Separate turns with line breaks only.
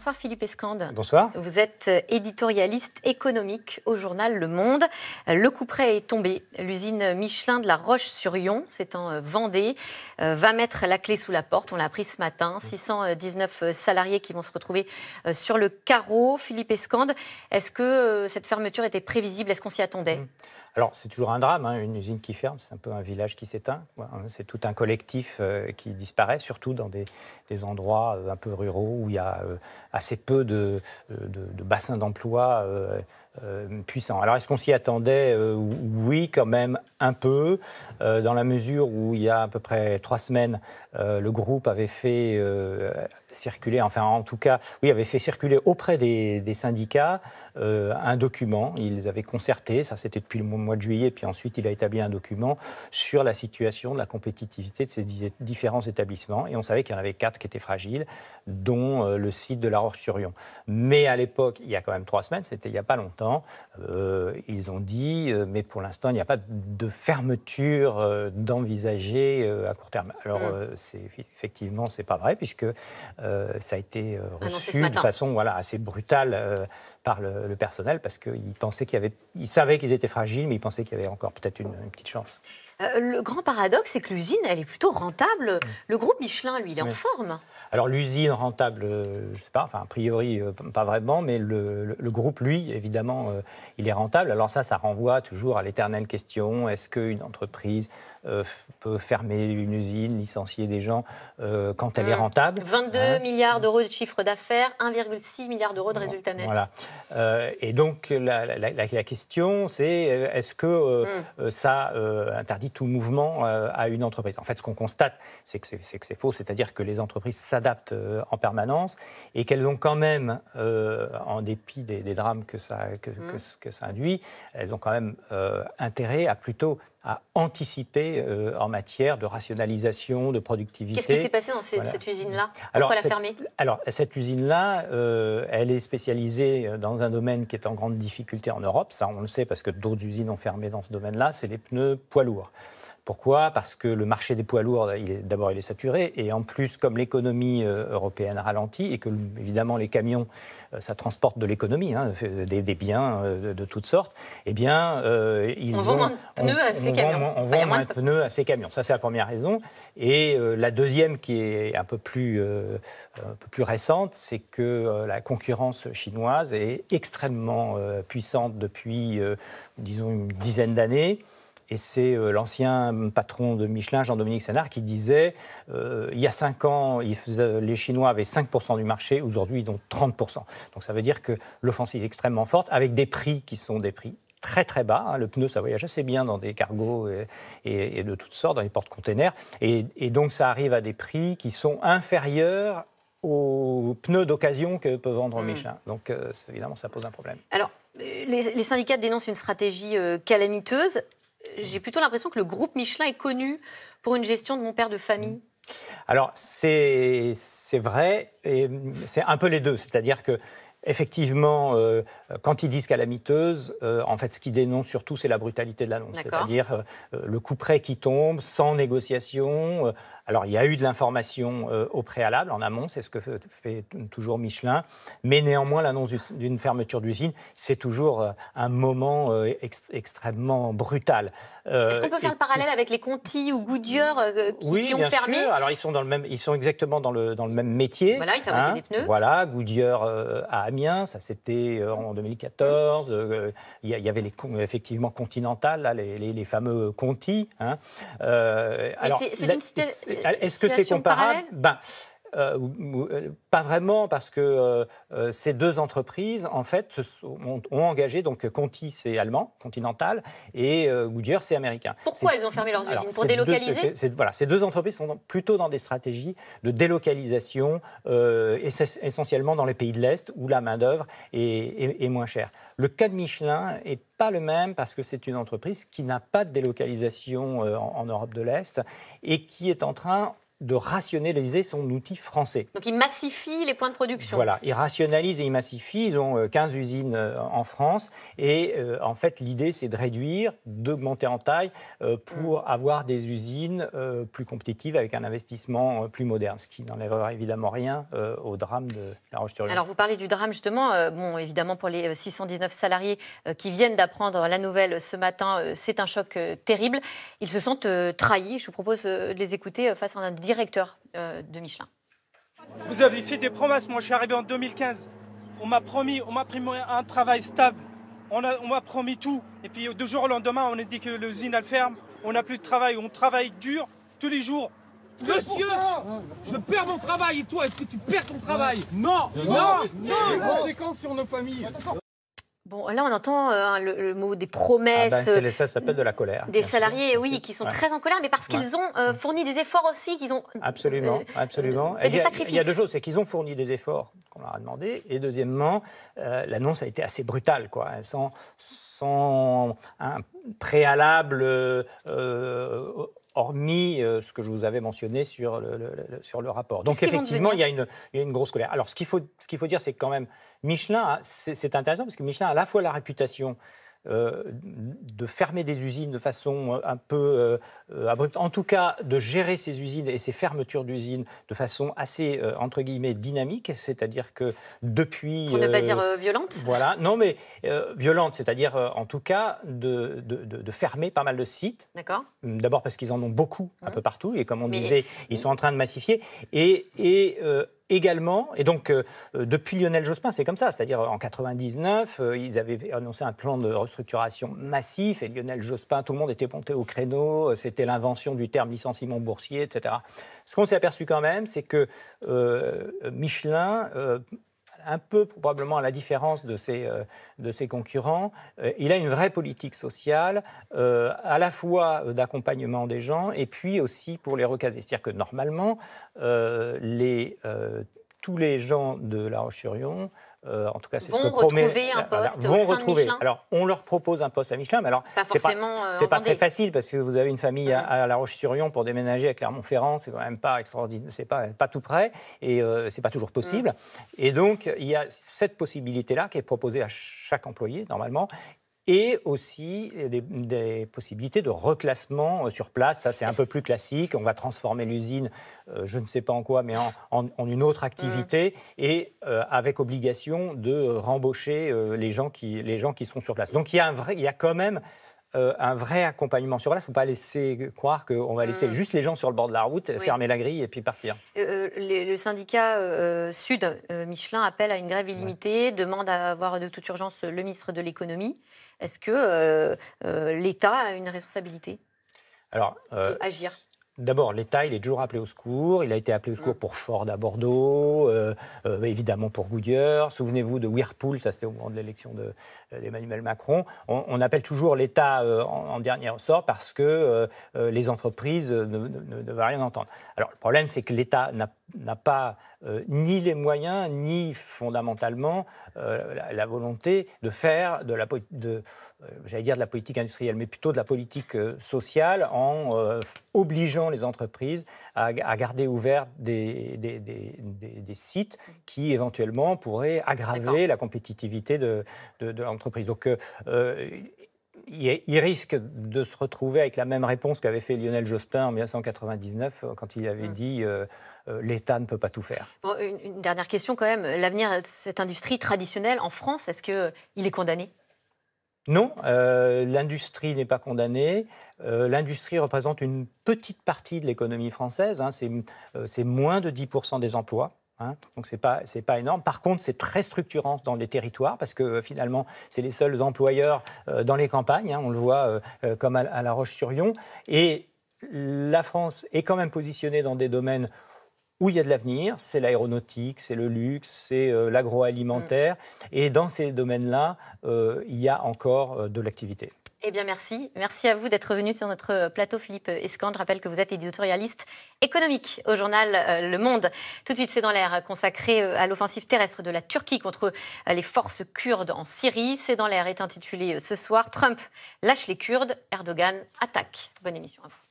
Bonsoir Philippe Escande. Bonsoir. Vous êtes euh, éditorialiste économique au journal Le Monde. Euh, le coup près est tombé. L'usine Michelin de la Roche-sur-Yon, c'est en euh, Vendée, va mettre la clé sous la porte. On l'a appris ce matin. 619 mm. salariés qui vont se retrouver sur le carreau. Philippe Escande, est-ce que cette fermeture était prévisible Est-ce qu'on s'y attendait mm.
Alors, c'est toujours un drame, hein, une usine qui ferme, c'est un peu un village qui s'éteint. C'est tout un collectif euh, qui disparaît, surtout dans des, endroits euh, un peu ruraux où il y a euh, assez peu de, de bassins d'emploi euh, puissant. Alors est-ce qu'on s'y attendait euh, Oui, quand même un peu, euh, dans la mesure où il y a à peu près trois semaines, le groupe avait fait circuler, enfin en tout cas, oui, avait fait circuler auprès des, des syndicats un document. Ils avaient concerté, ça c'était depuis le mois de juillet, puis ensuite il a établi un document sur la situation de la compétitivité de ces différents établissements. Et on savait qu'il y en avait quatre qui étaient fragiles, dont le site de La Roche-sur-Yon. Mais à l'époque, il y a quand même trois semaines, c'était il n'y a pas longtemps. Euh, ils ont dit, euh, mais pour l'instant, il n'y a pas de fermeture euh, d'envisager à court terme. Alors, mm. c'est effectivement, c'est pas vrai, puisque ça a été reçu de façon voilà, assez brutale par le, personnel parce qu'ils pensaient qu'il y avait, savaient qu'ils étaient fragiles, mais ils pensaient qu'il y avait encore peut-être une, petite chance.
Euh, le grand paradoxe, c'est que l'usine, elle est plutôt rentable. Mm. Le groupe Michelin, lui, il est en forme.
Alors l'usine rentable, euh, je ne sais pas, enfin a priori euh, pas vraiment, mais le, groupe, lui, évidemment, il est rentable. Alors ça, ça renvoie toujours à l'éternelle question, est-ce qu'une entreprise euh, peut fermer une usine, licencier des gens euh, quand elle est hum, rentable. 22 hein
milliards d'euros de chiffre d'affaires, 1,6 milliard d'euros de résultats nets. Voilà.
Euh, et donc la, question, c'est est-ce que hum. ça interdit tout mouvement à une entreprise En fait, ce qu'on constate, c'est que c'est faux, c'est-à-dire que les entreprises s'adaptent en permanence et qu'elles ont quand même, en dépit des, drames que ça, hum. que, ça induit, elles ont quand même intérêt à plutôt à anticiper euh, en matière de rationalisation, de productivité. Qu'est-ce qui s'est passé dans cette
usine-là Pourquoi la fermer
Alors, cette usine-là, euh, elle est spécialisée euh, dans un domaine qui est en grande difficulté en Europe. Ça, on le sait parce que d'autres usines ont fermé dans ce domaine-là. C'est les pneus poids lourds. Pourquoi Parce que le marché des poids lourds, d'abord, il est saturé. Et en plus, comme l'économie euh, européenne ralentit et que, évidemment, les camions, euh, ça transporte de l'économie, hein, des, biens euh, de, toutes sortes, eh bien, ils on vend moins de pneus à ces camions. on vend moins de pneus à ces camions. Ça, c'est la première raison. Et la deuxième, qui est un peu plus, un peu plus récente, c'est que la concurrence chinoise est extrêmement puissante depuis, disons, une dizaine d'années. Et c'est euh, l'ancien patron de Michelin, Jean-Dominique Sénard, qui disait euh, il y a 5 ans, les Chinois avaient 5% du marché, aujourd'hui ils ont 30%. Donc ça veut dire que l'offensive est extrêmement forte, avec des prix qui sont des prix très très bas. Hein. Le pneu, ça voyage assez bien dans des cargos et, de toutes sortes, dans les portes-containers. Et, donc ça arrive à des prix qui sont inférieurs aux pneus d'occasion que peut vendre hmm. Michelin. Donc euh, évidemment, ça pose un problème. Alors,
les, syndicats dénoncent une stratégie calamiteuse j'ai plutôt l'impression que le groupe Michelin est connu pour une gestion de mon père de famille.
Alors, c'est vrai, et c'est un peu les deux. C'est-à-dire que Effectivement, euh, quand ils disent calamiteuse, euh, en fait, ce qu'ils dénoncent surtout, c'est la brutalité de l'annonce. C'est-à-dire euh, le coup près qui tombe, sans négociation, alors, il y a eu de l'information euh, au préalable, en amont, c'est ce que fait, toujours Michelin, mais néanmoins, l'annonce d'une fermeture d'usine, c'est toujours euh, un moment euh, extrêmement brutal. Est-ce qu'on peut faire le
parallèle avec les Conti ou Goodyear qui, oui, qui, ont bien sûr. Alors,
ils sont, dans le même, ils sont exactement dans le, dans le même métier. Voilà, ils fabriquaient hein. des pneus. Voilà, Goodyear à Amiens, ça c'était en 2014. Il y, avait effectivement Continental, les, fameux Conti. Hein. alors, c'est une est-ce que c'est comparable euh, euh, pas vraiment, parce que euh, ces deux entreprises, en fait, ont, engagé, donc Conti, c'est allemand, continental, et euh, Goodyear, c'est américain. Pourquoi elles ont fermé leurs usines Pour délocaliser Voilà, ces deux entreprises sont plutôt dans des stratégies de délocalisation, essentiellement dans les pays de l'Est, où la main-d'œuvre est, moins chère. Le cas de Michelin est pas le même parce que c'est une entreprise qui n'a pas de délocalisation en Europe de l'Est et qui est en train, de rationaliser son outil français.
Donc il massifie les points de production. Voilà,
il rationalise et il massifie. Ils ont 15 euh, usines euh, en France. Et euh, en fait, l'idée, c'est de réduire, d'augmenter en taille pour mm. avoir des usines plus compétitives avec un investissement plus moderne, ce qui n'enlèvera évidemment rien au drame de La roche Alors vous
parlez du drame justement. bon, évidemment, pour les 619 salariés qui viennent d'apprendre la nouvelle ce matin, c'est un choc terrible. Ils se sentent trahis. Je vous propose de les écouter face à un directeur euh, de Michelin. Vous
avez fait des promesses. Moi, je suis arrivé en 2015. On m'a promis, on m'a pris un travail stable. On m'a promis tout. Et puis, deux jours au lendemain, on a dit que le elle ferme. On n'a plus de travail. On travaille dur tous les jours. Monsieur, je perds mon travail et toi, est-ce que tu
perds ton travail Non, non, non, non. Conséquences sur nos familles. Bon, là, on entend euh, hein, le, mot des promesses. Ah ben,
ça s'appelle de la colère. Des
salariés, oui, qui sont très en colère, mais parce qu'ils ont euh, mm. fourni des efforts aussi, qu'ils ont. Euh,
absolument, absolument. et des sacrifices. il y a deux choses, c'est qu'ils ont fourni des efforts qu'on leur a demandé, et deuxièmement, l'annonce a été assez brutale, quoi, hein, sans, sans un préalable hormis euh, ce que je vous avais mentionné sur le, sur le rapport. Donc effectivement, il y, a une, grosse colère. Alors ce qu'il faut, ce qu'il faut dire, c'est quand même, Michelin, c'est intéressant parce que Michelin a à la fois la réputation euh, de fermer des usines de façon un peu euh, abrupte, en tout cas de gérer ces usines et ces fermetures d'usines de façon assez, euh, entre guillemets, dynamique, c'est-à-dire que depuis... Pour ne pas dire violente Voilà, non mais violente, c'est-à-dire en tout cas de, de, de, fermer pas mal de sites. D'accord. D'abord parce qu'ils en ont beaucoup un mmh. peu partout, et comme on disait, ils sont en train de massifier. Et, et également, et donc euh, euh, depuis Lionel Jospin, c'est comme ça, c'est-à-dire en 99, euh, ils avaient annoncé un plan de restructuration massif, et Lionel Jospin, tout le monde était monté au créneau, c'était l'invention du terme licenciement boursier, etc. Ce qu'on s'est aperçu quand même, c'est que Michelin un peu probablement à la différence de ses, euh, de ses concurrents, euh, il a une vraie politique sociale, euh, à la fois d'accompagnement des gens et puis aussi pour les recaser. C'est-à-dire que normalement, les tous les gens de La Roche-sur-Yon, euh, en tout cas c'est ce que promet, un poste vont retrouver. Alors on leur propose un poste à Michelin, mais alors c'est pas, euh, pas, pas très facile parce que vous avez une famille à, La Roche-sur-Yon pour déménager à Clermont-Ferrand, c'est quand même pas extraordinaire, c'est pas pas tout près et euh, c'est pas toujours possible. Mm. Et donc il y a cette possibilité là qui est proposée à chaque employé normalement et aussi des, possibilités de reclassement euh, sur place. Ça, c'est un peu plus classique. On va transformer l'usine, euh, je ne sais pas en quoi, mais en, une autre activité mmh. et euh, avec obligation de rembaucher les, gens qui, les gens qui sont sur place. Donc il y a, un vrai, il y a quand même euh, un vrai accompagnement sur place. Il ne faut pas laisser croire qu'on va laisser mm. juste les gens sur le bord de la route, fermer la grille et puis partir.
Euh, euh, le syndicat Sud, Michelin, appelle à une grève illimitée, demande à avoir de toute urgence le ministre de l'économie. Est-ce que l'État a une responsabilité
Alors, agir D'abord, l'État, il est toujours appelé au secours. Il a été appelé au secours mm. pour Ford à Bordeaux, euh, euh, bah, évidemment pour Goodyear. Souvenez-vous de Whirlpool, ça c'était au moment de l'élection euh, d'Emmanuel Emmanuel Macron. On, appelle toujours l'État en, dernier ressort parce que les entreprises ne, veulent rien entendre. Alors, le problème, c'est que l'État n'a n'a pas euh, ni les moyens, ni fondamentalement euh, la, volonté de faire de la, de, euh, j'allais dire de la politique industrielle, mais plutôt de la politique sociale en obligeant les entreprises à, garder ouvert des, des, sites qui éventuellement pourraient aggraver la compétitivité de, de, de l'entreprise il, risque de se retrouver avec la même réponse qu'avait fait Lionel Jospin en 1999 euh, quand il avait mm. dit euh, euh, l'État ne peut pas tout faire.
une, dernière question quand même. L'avenir de cette industrie traditionnelle en France, est-ce qu'il est condamné
non, l'industrie n'est pas condamnée. l'industrie représente une petite partie de l'économie française. Hein. c'est, moins de 10% des emplois. Hein. donc ce n'est pas, énorme. Par contre, c'est très structurant dans les territoires parce que euh, finalement, c'est les seuls employeurs euh, dans les campagnes. Hein. on le voit euh, comme à, La Roche-sur-Yon. Et la France est quand même positionnée dans des domaines où il y a de l'avenir. C'est l'aéronautique, c'est le luxe, c'est l'agroalimentaire. Mm. Et dans ces domaines-là, il y a encore de l'activité.
Eh bien, merci. Merci à vous d'être venu sur notre euh, plateau, Philippe Escande. Je rappelle que vous êtes éditorialiste économique au journal euh, Le Monde. Tout de suite, c'est dans l'air, consacré euh, à l'offensive terrestre de la Turquie contre les forces kurdes en Syrie. C'est dans l'air est intitulé ce soir Trump lâche les Kurdes, Erdogan attaque. Bonne émission à vous.